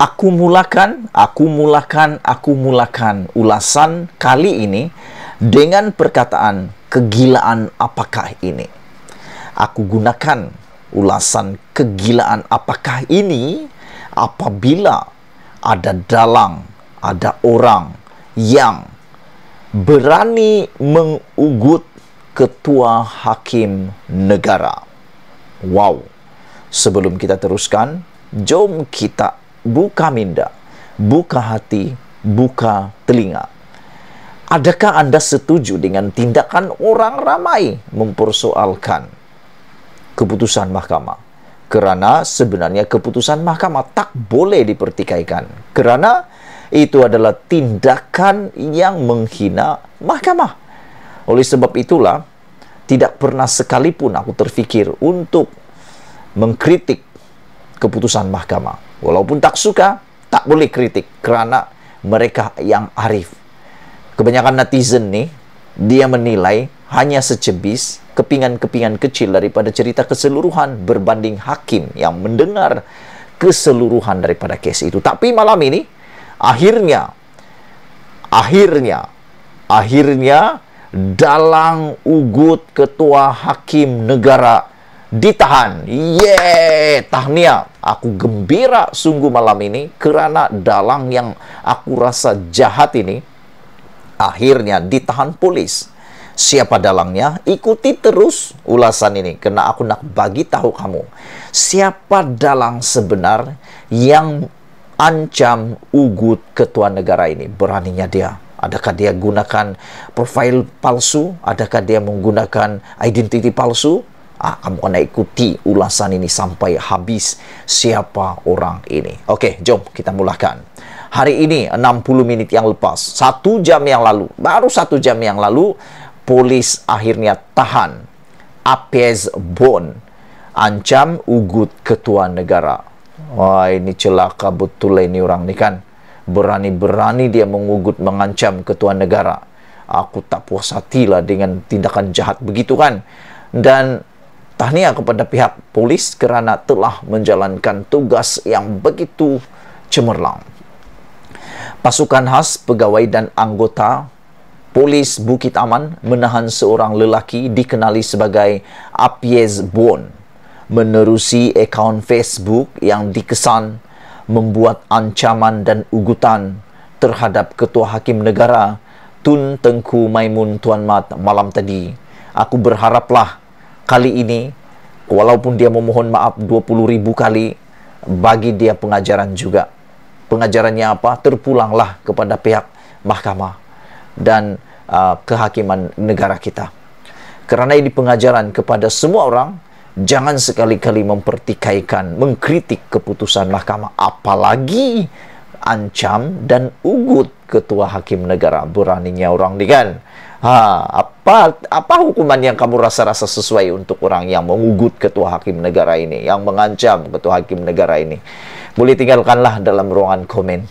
Aku mulakan, aku mulakan, aku mulakan ulasan kali ini dengan perkataan kegilaan apakah ini. Aku gunakan ulasan kegilaan apakah ini apabila ada dalang, ada orang yang berani mengugut ketua hakim negara. Wow. Sebelum kita teruskan, jom kita buka minda, buka hati, buka telinga. Adakah Anda setuju dengan tindakan orang ramai mempersoalkan keputusan mahkamah? Karena sebenarnya keputusan mahkamah tak boleh dipertikaikan. Karena itu adalah tindakan yang menghina mahkamah. Oleh sebab itulah, tidak pernah sekalipun aku terfikir untuk mengkritik keputusan mahkamah. Walaupun tak suka, tak boleh kritik kerana mereka yang arif. Kebanyakan netizen nih, dia menilai hanya secebis kepingan-kepingan kecil daripada cerita keseluruhan berbanding hakim yang mendengar keseluruhan daripada kes itu. Tapi malam ini, akhirnya, akhirnya, akhirnya dalang ugut ketua hakim negara ditahan. Yeay, tahniah. Aku gembira sungguh malam ini karena dalang yang aku rasa jahat ini akhirnya ditahan polis. Siapa dalangnya? Ikuti terus ulasan ini karena aku nak bagi tahu kamu. Siapa dalang sebenar yang ancam ugut ketua negara ini? Beraninya dia. Adakah dia gunakan profil palsu? Adakah dia menggunakan identiti palsu? Ah, kamu akan ikuti ulasan ini sampai habis siapa orang ini. Oke, jom kita mulakan. Hari ini 60 menit yang lepas, satu jam yang lalu, baru satu jam yang lalu, polis akhirnya tahan Apes Bon, ancam ugut ketua negara. Wah, ini celaka betul ini orang ini kan. Berani-berani dia mengugut mengancam ketua negara. Aku tak puas hatilah dengan tindakan jahat begitu kan. Dan Tahniah kepada pihak polis kerana telah menjalankan tugas yang begitu cemerlang. Pasukan khas pegawai dan anggota polis Bukit Aman menahan seorang lelaki dikenali sebagai Apies Bon menerusi akaun Facebook yang dikesan membuat ancaman dan ugutan terhadap Ketua Hakim Negara Tun Tengku Maimun Tuan Mat malam tadi. Aku berharaplah kali ini, walaupun dia memohon maaf 20 ribu kali, bagi dia pengajaran juga. Pengajarannya apa? Terpulanglah kepada pihak mahkamah dan uh, kehakiman negara kita. Karena ini pengajaran kepada semua orang, jangan sekali-kali mempertikaikan, mengkritik keputusan mahkamah, apalagi ancam dan ugut ketua hakim negara. Beraninya orang dengan. kan. Ha, apa apa hukuman yang kamu rasa-rasa sesuai untuk orang yang mengugut ketua hakim negara ini, yang mengancam ketua hakim negara ini? Boleh tinggalkanlah dalam ruangan komen.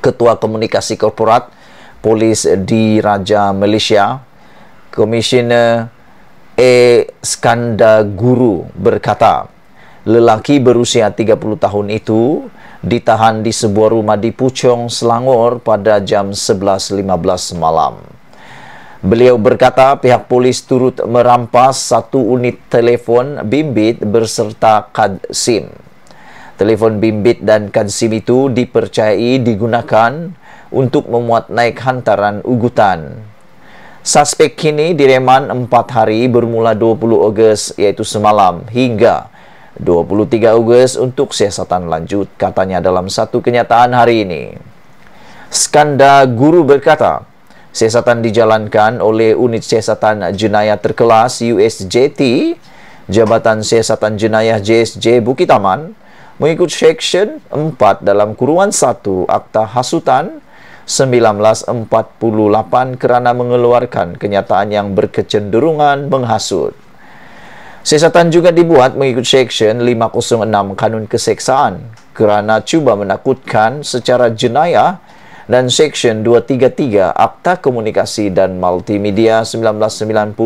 Ketua Komunikasi Korporat Polis di Raja Malaysia, Komisioner E. Skanda Guru berkata, lelaki berusia 30 tahun itu ditahan di sebuah rumah di Puchong, Selangor pada jam 11.15 malam. Beliau berkata pihak polis turut merampas satu unit telefon bimbit berserta kad SIM. Telefon bimbit dan kad SIM itu dipercayai digunakan untuk memuat naik hantaran ugutan. Suspek kini direman empat hari bermula 20 Ogos iaitu semalam hingga 23 Ogos untuk siasatan lanjut katanya dalam satu kenyataan hari ini. Skanda Guru berkata, Siasatan dijalankan oleh Unit Siasatan Jenayah Terkelas USJT, Jabatan Siasatan Jenayah JSJ Bukit Taman, mengikut Section 4 dalam kuruan 1 Akta Hasutan 1948 kerana mengeluarkan kenyataan yang berkecenderungan menghasut. Siasatan juga dibuat mengikut Seksyen 506 Kanun Keseksaan kerana cuba menakutkan secara jenayah dan Section 233 Akta Komunikasi dan Multimedia 1998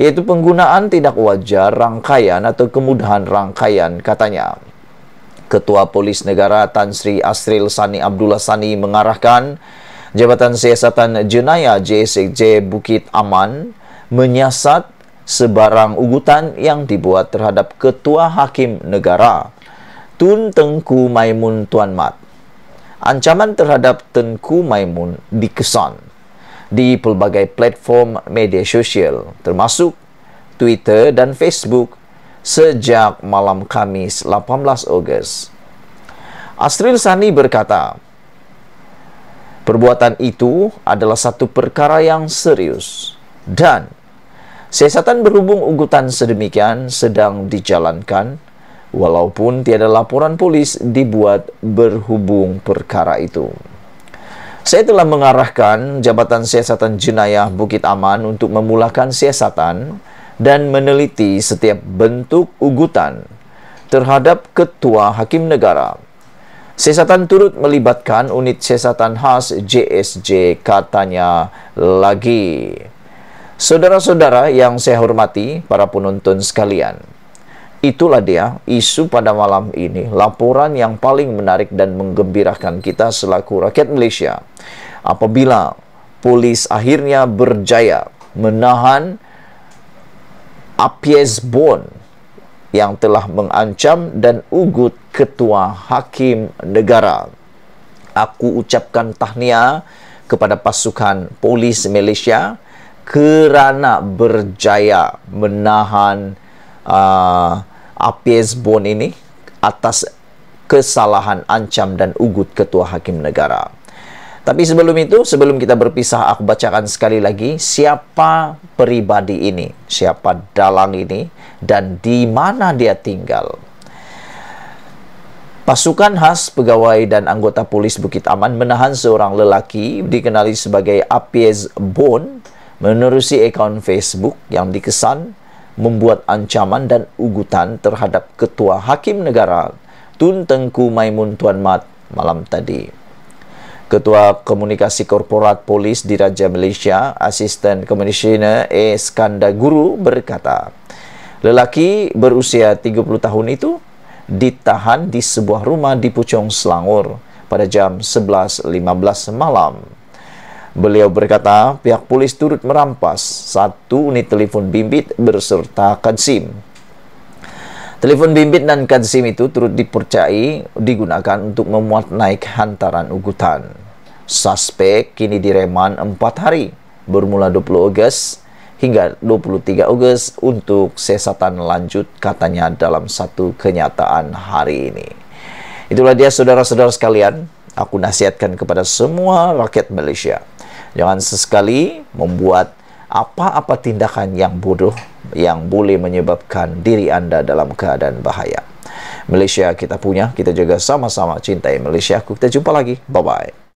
yaitu penggunaan tidak wajar rangkaian atau kemudahan rangkaian katanya. Ketua Polis Negara Tan Sri Asril Sani Abdullah Sani mengarahkan Jabatan Siasatan Jenayah JSJ Bukit Aman menyiasat sebarang ugutan yang dibuat terhadap Ketua Hakim Negara Tun Tengku Maimun Tuan Mat ancaman terhadap Tengku Maimun dikesan di pelbagai platform media sosial termasuk Twitter dan Facebook sejak malam Kamis 18 Ogos. Astril Sani berkata, perbuatan itu adalah satu perkara yang serius dan siasatan berhubung ugutan sedemikian sedang dijalankan walaupun tiada laporan polis dibuat berhubung perkara itu. Saya telah mengarahkan Jabatan Siasatan Jenayah Bukit Aman untuk memulakan siasatan dan meneliti setiap bentuk ugutan terhadap Ketua Hakim Negara. Siasatan turut melibatkan unit siasatan khas JSJ katanya lagi. Saudara-saudara yang saya hormati, para penonton sekalian, Itulah dia isu pada malam ini, laporan yang paling menarik dan menggembirakan kita selaku rakyat Malaysia. Apabila polis akhirnya berjaya menahan Apies Bon yang telah mengancam dan ugut ketua hakim negara. Aku ucapkan tahniah kepada pasukan polis Malaysia kerana berjaya menahan uh, APS Bon ini atas kesalahan ancam dan ugut Ketua Hakim Negara. Tapi sebelum itu, sebelum kita berpisah, aku bacakan sekali lagi siapa pribadi ini, siapa dalang ini, dan di mana dia tinggal. Pasukan khas pegawai dan anggota polis Bukit Aman menahan seorang lelaki dikenali sebagai Apies Bon menerusi akun Facebook yang dikesan membuat ancaman dan ugutan terhadap Ketua Hakim Negara Tun Tengku Maimun Tuan Mat malam tadi. Ketua Komunikasi Korporat Polis di Raja Malaysia, Asisten Komisioner E. Skandaguru berkata, lelaki berusia 30 tahun itu ditahan di sebuah rumah di Puchong, Selangor pada jam 11.15 malam. Beliau berkata, pihak polis turut merampas satu unit telepon bimbit berserta kadsim. Telepon bimbit dan kadsim itu turut dipercayai digunakan untuk memuat naik hantaran ugutan. Suspek kini direman empat hari, bermula 20 Ogos hingga 23 Ogos untuk sesatan lanjut katanya dalam satu kenyataan hari ini. Itulah dia saudara-saudara sekalian, aku nasihatkan kepada semua rakyat Malaysia Jangan sesekali membuat apa-apa tindakan yang bodoh yang boleh menyebabkan diri Anda dalam keadaan bahaya. Malaysia kita punya, kita jaga sama-sama cintai Malaysia. Kita jumpa lagi. Bye-bye.